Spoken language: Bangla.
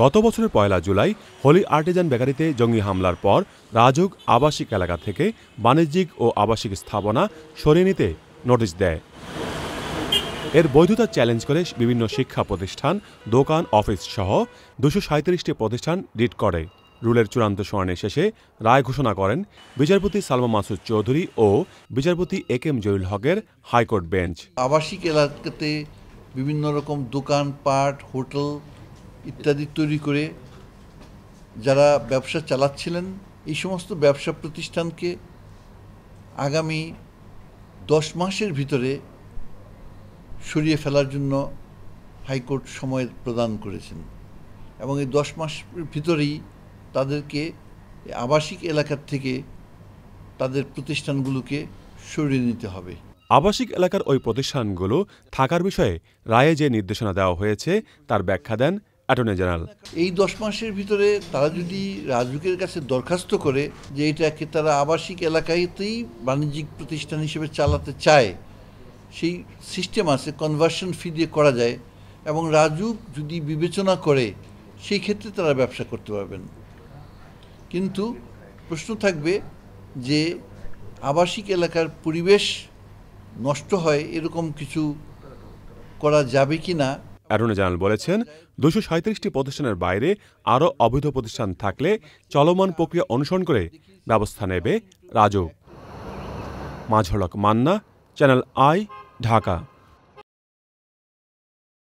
গত বছরের পয়লা জুলাই হোলি আর্টিজান বেকারিতে জঙ্গি হামলার পর রাজুক আবাসিক এলাকা থেকে বাণিজ্যিক ও আবাসিক স্থাপনা সরিয়ে নিতে নোটিশ দেয় এর বৈধতা চ্যালেঞ্জ করে বিভিন্ন শিক্ষা প্রতিষ্ঠান দোকান অফিস সহ দুশো সাঁত্রিশটি প্রতিষ্ঠান রিট করে রুলের চূড়ান্ত শুনানি শেষে রায় ঘোষণা করেন বিচারপতি সালমা মাসুদ চৌধুরী ও বিচারপতি এ কেম জহিরুল হকের হাইকোর্ট বেঞ্চ আবাসিক এলাকাতে বিভিন্ন রকম দোকান পাট হোটেল ইত্যাদি তৈরি করে যারা ব্যবসা চালাচ্ছিলেন এই সমস্ত ব্যবসা প্রতিষ্ঠানকে আগামী দশ মাসের ভিতরে সরিয়ে ফেলার জন্য হাইকোর্ট সময় প্রদান করেছেন এবং এই দশ মাসের ভিতরেই তাদেরকে আবাসিক এলাকার থেকে তাদের প্রতিষ্ঠানগুলোকে সরিয়ে নিতে হবে আবাসিক এলাকার ওই প্রতিষ্ঠানগুলো থাকার বিষয়ে রায়ে যে নির্দেশনা দেওয়া হয়েছে তার ব্যাখ্যা দেন অ্যাটর্নি জেনারেল এই দশ মাসের ভিতরে তারা যদি রাজুকের কাছে দরখাস্ত করে যে এটাকে তারা আবাসিক এলাকাতেই বাণিজ্যিক প্রতিষ্ঠান হিসেবে চালাতে চায় সেই সিস্টেম আছে কনভার্সন ফি দিয়ে করা যায় এবং রাজুক যদি বিবেচনা করে সেই ক্ষেত্রে তারা ব্যবসা করতে পারবেন কিন্তু প্রশ্ন থাকবে যে আবাসিক এলাকার পরিবেশ নষ্ট হয় এরকম কিছু করা যাবে কি না অ্যাটর্নি জেনারেল বলেছেন দুশো সাঁত্রিশটি প্রতিষ্ঠানের বাইরে আরও অবৈধ প্রতিষ্ঠান থাকলে চলমান প্রক্রিয়া অনুসরণ করে ব্যবস্থা নেবে রাজু মাঝলক মান্না চ্যানেল আই ঢাকা